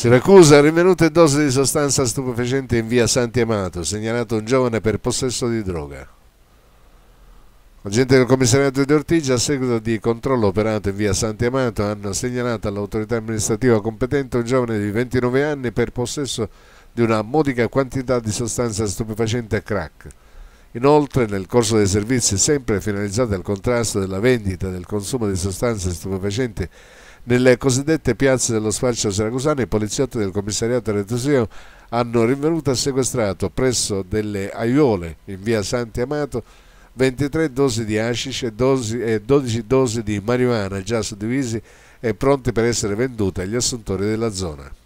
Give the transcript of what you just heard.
Siracusa, rinvenute dose di sostanza stupefacente in via Santi Amato, segnalato un giovane per possesso di droga. Agenti del commissariato di Ortigia, a seguito di controllo operato in via Santi Amato, hanno segnalato all'autorità amministrativa competente un giovane di 29 anni per possesso di una modica quantità di sostanza stupefacente a crack. Inoltre, nel corso dei servizi sempre finalizzati al contrasto della vendita e del consumo di sostanze stupefacenti nelle cosiddette piazze dello sfalcio siracusano i poliziotti del commissariato rettosio hanno rinvenuto e sequestrato presso delle aiole in via Santi Amato 23 dosi di hashish e, dosi, e 12 dosi di marijuana già suddivisi e pronti per essere vendute agli assuntori della zona.